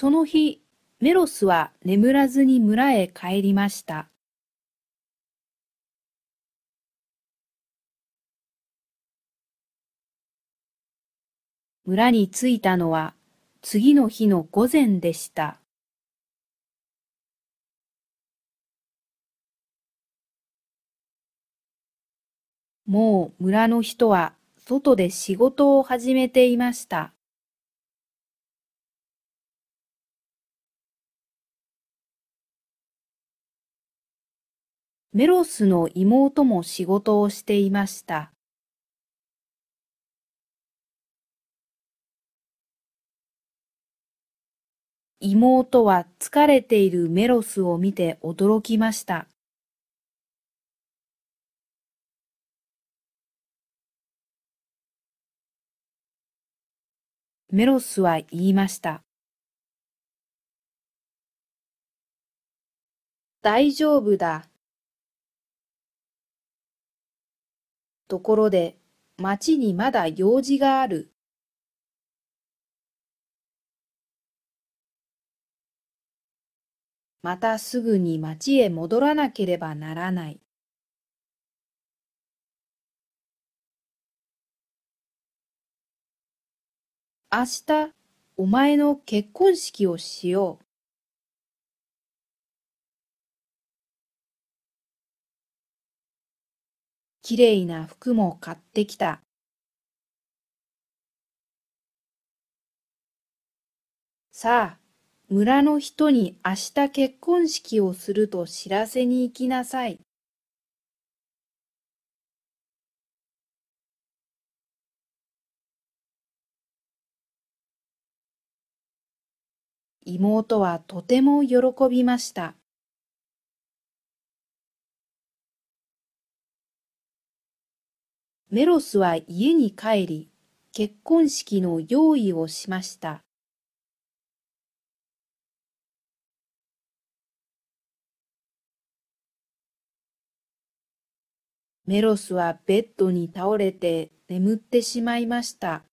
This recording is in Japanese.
その日、メロスは眠らずに村へ帰りました。村に着いたのは次の日の午前でした。もう村の人は外で仕事を始めていました。メロスの妹も仕事をしていました。妹は疲れているメロスを見て驚きました。メロスは言いました。大丈夫だ。ところで、町にまだ用事がある。またすぐに町へ戻らなければならない。明日、お前の結婚式をしよう。きれいな服も買ってきた。さあ、村の人に明日結婚式をすると知らせに行きなさい。妹はとても喜びました。メロスは家に帰り、結婚式の用意をしました。メロスはベッドに倒れて眠ってしまいました。